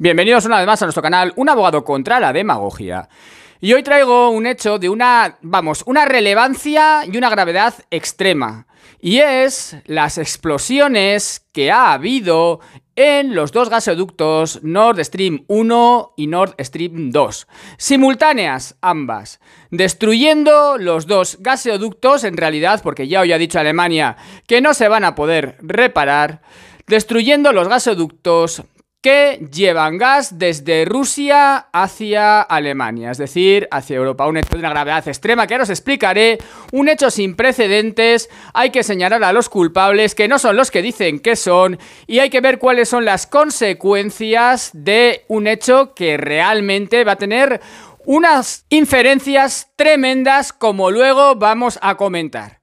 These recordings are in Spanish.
Bienvenidos una vez más a nuestro canal Un abogado contra la demagogia. Y hoy traigo un hecho de una, vamos, una relevancia y una gravedad extrema. Y es las explosiones que ha habido en los dos gasoductos Nord Stream 1 y Nord Stream 2, simultáneas ambas, destruyendo los dos gasoductos en realidad, porque ya hoy ha dicho Alemania que no se van a poder reparar, destruyendo los gasoductos, que llevan gas desde Rusia hacia Alemania, es decir, hacia Europa. Un hecho de una gravedad extrema que ahora os explicaré, un hecho sin precedentes, hay que señalar a los culpables que no son los que dicen que son y hay que ver cuáles son las consecuencias de un hecho que realmente va a tener unas inferencias tremendas como luego vamos a comentar.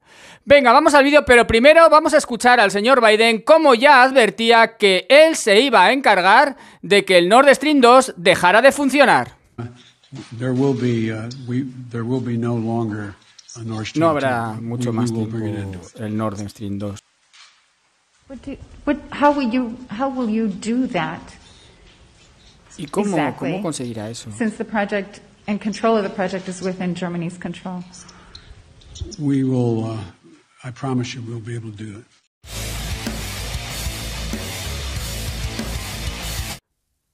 Venga, vamos al vídeo, pero primero vamos a escuchar al señor Biden cómo ya advertía que él se iba a encargar de que el Nord Stream 2 dejara de funcionar. no habrá mucho más tiempo el Nord Stream 2. ¿Y cómo, cómo conseguirá eso? Since the project and control of the project is within Germany's control. We will uh,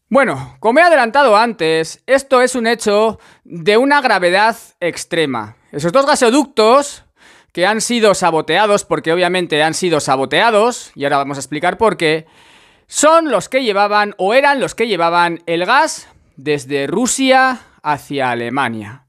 bueno, como he adelantado antes, esto es un hecho de una gravedad extrema. Esos dos gasoductos que han sido saboteados, porque obviamente han sido saboteados, y ahora vamos a explicar por qué, son los que llevaban o eran los que llevaban el gas desde Rusia hacia Alemania.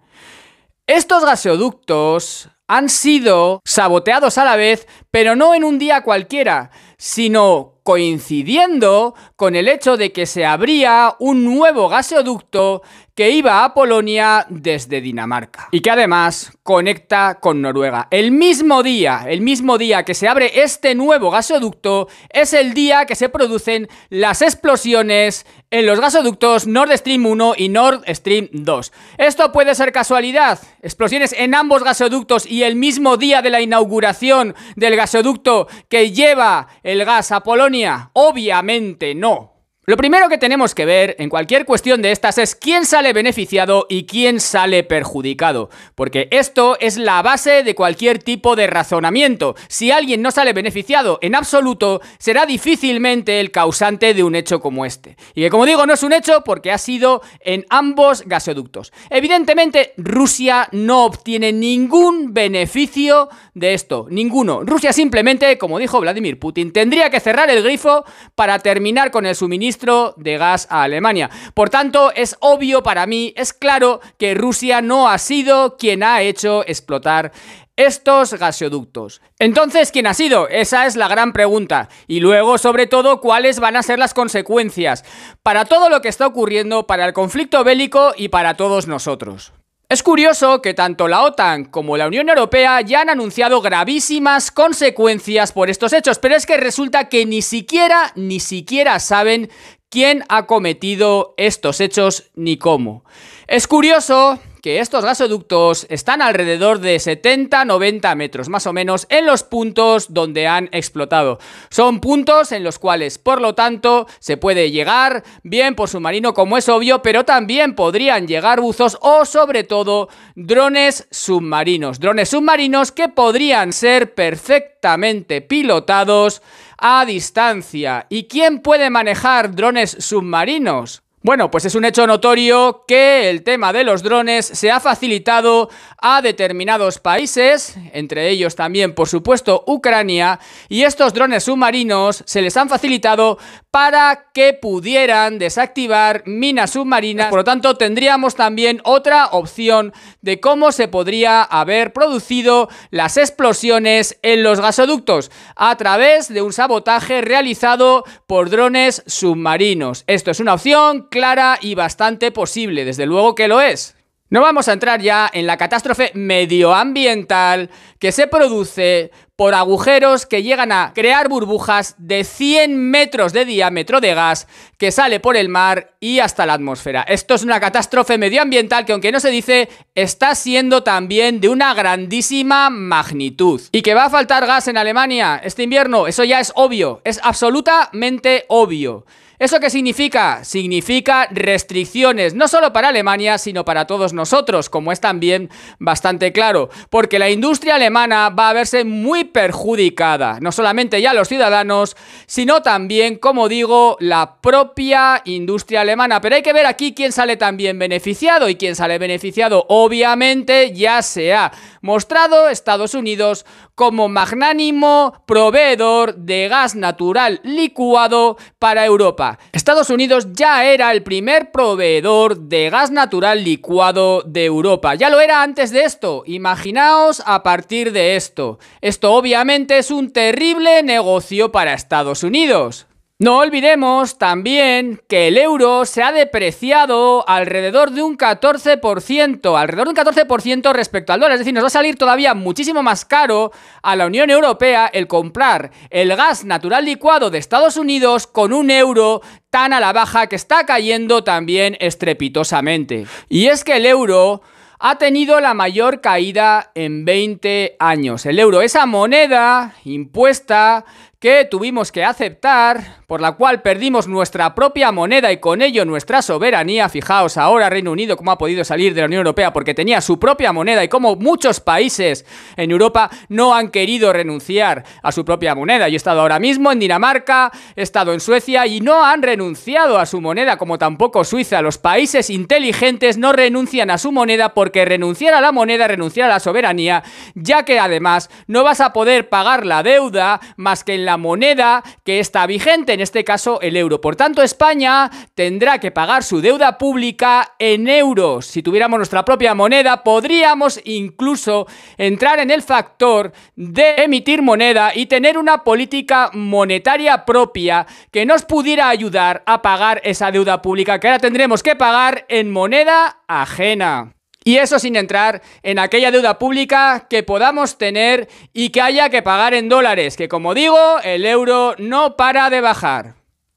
Estos gasoductos han sido saboteados a la vez, pero no en un día cualquiera, sino coincidiendo con el hecho de que se abría un nuevo gasoducto que iba a Polonia desde Dinamarca y que además conecta con Noruega. El mismo día, el mismo día que se abre este nuevo gasoducto es el día que se producen las explosiones en los gasoductos Nord Stream 1 y Nord Stream 2. Esto puede ser casualidad, explosiones en ambos gasoductos y el mismo día de la inauguración del gasoducto que lleva el gas a Polonia? Obviamente no. Lo primero que tenemos que ver en cualquier cuestión de estas es quién sale beneficiado y quién sale perjudicado, porque esto es la base de cualquier tipo de razonamiento. Si alguien no sale beneficiado en absoluto, será difícilmente el causante de un hecho como este. Y que como digo, no es un hecho porque ha sido en ambos gasoductos. Evidentemente, Rusia no obtiene ningún beneficio de esto, ninguno. Rusia simplemente, como dijo Vladimir Putin, tendría que cerrar el grifo para terminar con el suministro de gas a Alemania. Por tanto, es obvio para mí, es claro que Rusia no ha sido quien ha hecho explotar estos gasoductos. Entonces, ¿quién ha sido? Esa es la gran pregunta. Y luego, sobre todo, cuáles van a ser las consecuencias para todo lo que está ocurriendo, para el conflicto bélico y para todos nosotros. Es curioso que tanto la OTAN como la Unión Europea ya han anunciado gravísimas consecuencias por estos hechos, pero es que resulta que ni siquiera, ni siquiera saben quién ha cometido estos hechos ni cómo. Es curioso que estos gasoductos están alrededor de 70-90 metros más o menos en los puntos donde han explotado. Son puntos en los cuales, por lo tanto, se puede llegar bien por submarino como es obvio, pero también podrían llegar buzos o sobre todo drones submarinos. Drones submarinos que podrían ser perfectamente pilotados a distancia. ¿Y quién puede manejar drones submarinos? Bueno, pues es un hecho notorio que el tema de los drones se ha facilitado a determinados países, entre ellos también, por supuesto, Ucrania, y estos drones submarinos se les han facilitado para que pudieran desactivar minas submarinas. Por lo tanto, tendríamos también otra opción de cómo se podría haber producido las explosiones en los gasoductos a través de un sabotaje realizado por drones submarinos. Esto es una opción clara y bastante posible, desde luego que lo es. No vamos a entrar ya en la catástrofe medioambiental que se produce por agujeros que llegan a crear burbujas de 100 metros de diámetro de gas que sale por el mar y hasta la atmósfera. Esto es una catástrofe medioambiental que aunque no se dice, está siendo también de una grandísima magnitud. ¿Y que va a faltar gas en Alemania este invierno? Eso ya es obvio, es absolutamente obvio. ¿Eso qué significa? Significa restricciones, no solo para Alemania, sino para todos nosotros, como es también bastante claro, porque la industria alemana va a verse muy perjudicada, no solamente ya los ciudadanos, sino también, como digo, la propia industria alemana. Pero hay que ver aquí quién sale también beneficiado y quién sale beneficiado, obviamente, ya se ha mostrado Estados Unidos como magnánimo proveedor de gas natural licuado para Europa. Estados Unidos ya era el primer proveedor de gas natural licuado de Europa. Ya lo era antes de esto. Imaginaos a partir de esto. Esto obviamente es un terrible negocio para Estados Unidos. No olvidemos también que el euro se ha depreciado alrededor de un 14%, alrededor de un 14% respecto al dólar. Es decir, nos va a salir todavía muchísimo más caro a la Unión Europea el comprar el gas natural licuado de Estados Unidos con un euro tan a la baja que está cayendo también estrepitosamente. Y es que el euro ha tenido la mayor caída en 20 años. El euro, esa moneda impuesta que tuvimos que aceptar, por la cual perdimos nuestra propia moneda y con ello nuestra soberanía. Fijaos ahora Reino Unido cómo ha podido salir de la Unión Europea porque tenía su propia moneda y como muchos países en Europa no han querido renunciar a su propia moneda. Yo he estado ahora mismo en Dinamarca, he estado en Suecia y no han renunciado a su moneda como tampoco Suiza. Los países inteligentes no renuncian a su moneda porque renunciar a la moneda, renunciar a la soberanía, ya que además no vas a poder pagar la deuda más que en la moneda que está vigente, en este caso el euro. Por tanto, España tendrá que pagar su deuda pública en euros. Si tuviéramos nuestra propia moneda, podríamos incluso entrar en el factor de emitir moneda y tener una política monetaria propia que nos pudiera ayudar a pagar esa deuda pública que ahora tendremos que pagar en moneda ajena. Y eso sin entrar en aquella deuda pública que podamos tener y que haya que pagar en dólares, que como digo, el euro no para de bajar.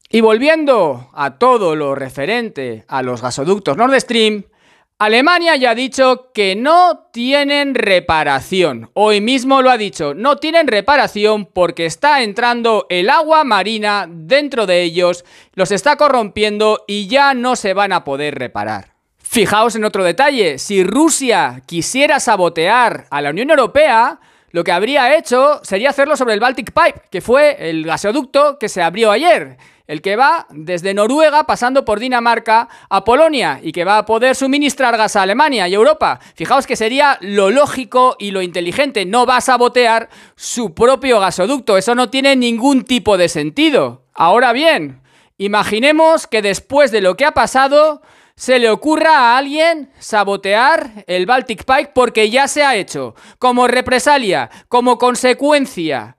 Y volviendo a todo lo referente a los gasoductos Nord Stream, Alemania ya ha dicho que no tienen reparación. Hoy mismo lo ha dicho, no tienen reparación porque está entrando el agua marina dentro de ellos, los está corrompiendo y ya no se van a poder reparar. Fijaos en otro detalle, si Rusia quisiera sabotear a la Unión Europea, lo que habría hecho sería hacerlo sobre el Baltic Pipe, que fue el gasoducto que se abrió ayer el que va desde Noruega pasando por Dinamarca a Polonia y que va a poder suministrar gas a Alemania y Europa. Fijaos que sería lo lógico y lo inteligente, no va a sabotear su propio gasoducto, eso no tiene ningún tipo de sentido. Ahora bien, imaginemos que después de lo que ha pasado, se le ocurra a alguien sabotear el Baltic Pike porque ya se ha hecho, como represalia, como consecuencia.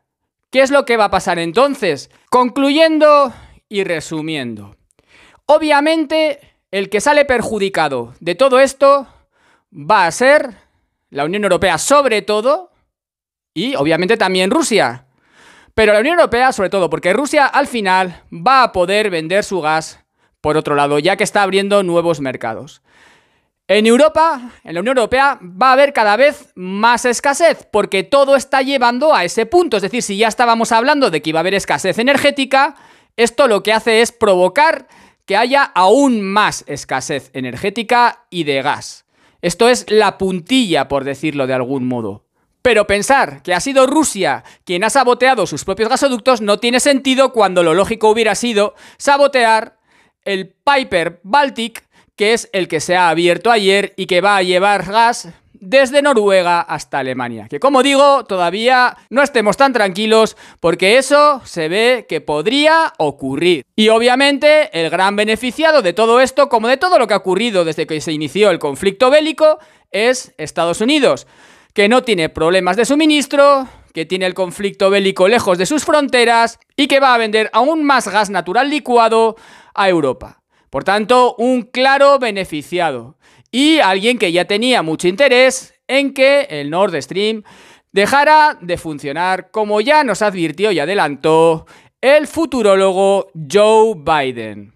¿Qué es lo que va a pasar entonces? Concluyendo y resumiendo. Obviamente, el que sale perjudicado de todo esto va a ser la Unión Europea sobre todo y obviamente también Rusia. Pero la Unión Europea sobre todo, porque Rusia al final va a poder vender su gas por otro lado, ya que está abriendo nuevos mercados. En Europa, en la Unión Europea, va a haber cada vez más escasez, porque todo está llevando a ese punto. Es decir, si ya estábamos hablando de que iba a haber escasez energética, esto lo que hace es provocar que haya aún más escasez energética y de gas. Esto es la puntilla, por decirlo de algún modo. Pero pensar que ha sido Rusia quien ha saboteado sus propios gasoductos no tiene sentido cuando lo lógico hubiera sido sabotear el Piper Baltic, que es el que se ha abierto ayer y que va a llevar gas desde Noruega hasta Alemania. Que como digo, todavía no estemos tan tranquilos porque eso se ve que podría ocurrir. Y obviamente el gran beneficiado de todo esto, como de todo lo que ha ocurrido desde que se inició el conflicto bélico, es Estados Unidos, que no tiene problemas de suministro, que tiene el conflicto bélico lejos de sus fronteras y que va a vender aún más gas natural licuado a Europa. Por tanto, un claro beneficiado y alguien que ya tenía mucho interés en que el Nord Stream dejara de funcionar como ya nos advirtió y adelantó el futurólogo Joe Biden.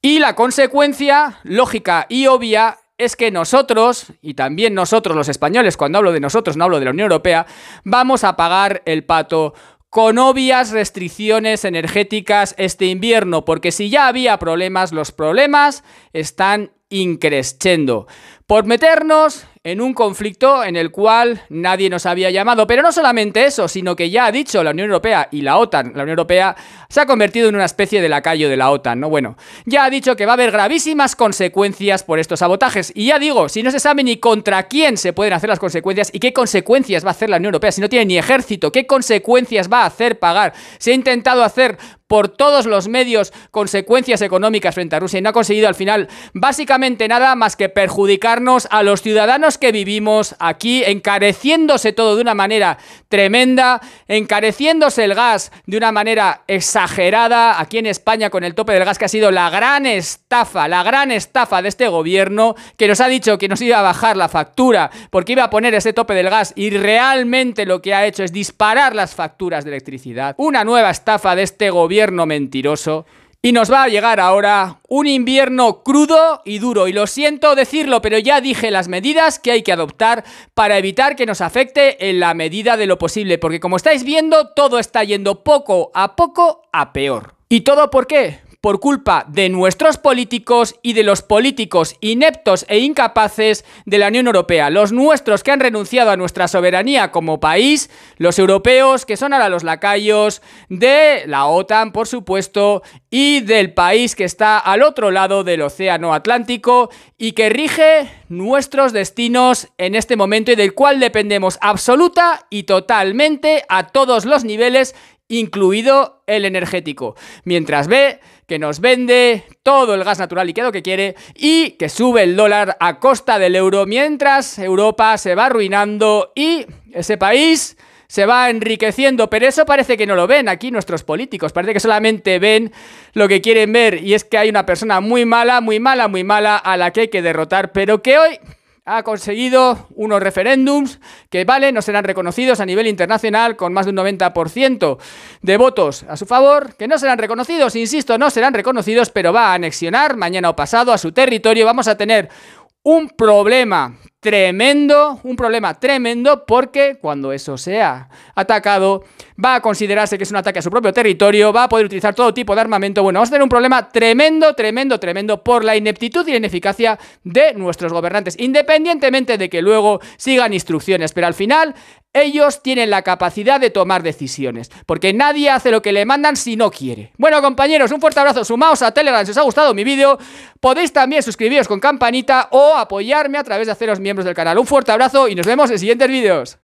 Y la consecuencia lógica y obvia es que nosotros, y también nosotros los españoles, cuando hablo de nosotros no hablo de la Unión Europea, vamos a pagar el pato con obvias restricciones energéticas este invierno, porque si ya había problemas, los problemas están increciendo. Por meternos en un conflicto en el cual nadie nos había llamado. Pero no solamente eso, sino que ya ha dicho la Unión Europea y la OTAN, la Unión Europea se ha convertido en una especie de lacayo de la OTAN, ¿no? Bueno, ya ha dicho que va a haber gravísimas consecuencias por estos sabotajes. Y ya digo, si no se sabe ni contra quién se pueden hacer las consecuencias y qué consecuencias va a hacer la Unión Europea, si no tiene ni ejército, qué consecuencias va a hacer pagar. Se ha intentado hacer por todos los medios consecuencias económicas frente a Rusia y no ha conseguido al final básicamente nada más que perjudicarnos a los ciudadanos que vivimos aquí, encareciéndose todo de una manera tremenda, encareciéndose el gas de una manera exagerada, aquí en España con el tope del gas que ha sido la gran estafa, la gran estafa de este gobierno que nos ha dicho que nos iba a bajar la factura porque iba a poner ese tope del gas y realmente lo que ha hecho es disparar las facturas de electricidad. Una nueva estafa de este gobierno mentiroso. Y nos va a llegar ahora un invierno crudo y duro. Y lo siento decirlo, pero ya dije las medidas que hay que adoptar para evitar que nos afecte en la medida de lo posible. Porque como estáis viendo, todo está yendo poco a poco a peor. ¿Y todo por qué? por culpa de nuestros políticos y de los políticos ineptos e incapaces de la Unión Europea. Los nuestros que han renunciado a nuestra soberanía como país, los europeos que son ahora los lacayos de la OTAN, por supuesto, y del país que está al otro lado del Océano Atlántico y que rige nuestros destinos en este momento y del cual dependemos absoluta y totalmente a todos los niveles incluido el energético. Mientras ve que nos vende todo el gas natural y lo que quiere y que sube el dólar a costa del euro mientras Europa se va arruinando y ese país se va enriqueciendo, pero eso parece que no lo ven aquí nuestros políticos, parece que solamente ven lo que quieren ver y es que hay una persona muy mala, muy mala, muy mala a la que hay que derrotar, pero que hoy ha conseguido unos referéndums que, vale, no serán reconocidos a nivel internacional con más de un 90% de votos a su favor, que no serán reconocidos, insisto, no serán reconocidos, pero va a anexionar mañana o pasado a su territorio. Vamos a tener un problema tremendo, un problema tremendo, porque cuando eso sea atacado, va a considerarse que es un ataque a su propio territorio, va a poder utilizar todo tipo de armamento. Bueno, vamos a tener un problema tremendo, tremendo, tremendo por la ineptitud y la ineficacia de nuestros gobernantes, independientemente de que luego sigan instrucciones. Pero al final, ellos tienen la capacidad de tomar decisiones, porque nadie hace lo que le mandan si no quiere. Bueno, compañeros, un fuerte abrazo, sumaos a Telegram si os ha gustado mi vídeo. Podéis también suscribiros con campanita o apoyarme a través de haceros miembros del canal. Un fuerte abrazo y nos vemos en siguientes vídeos.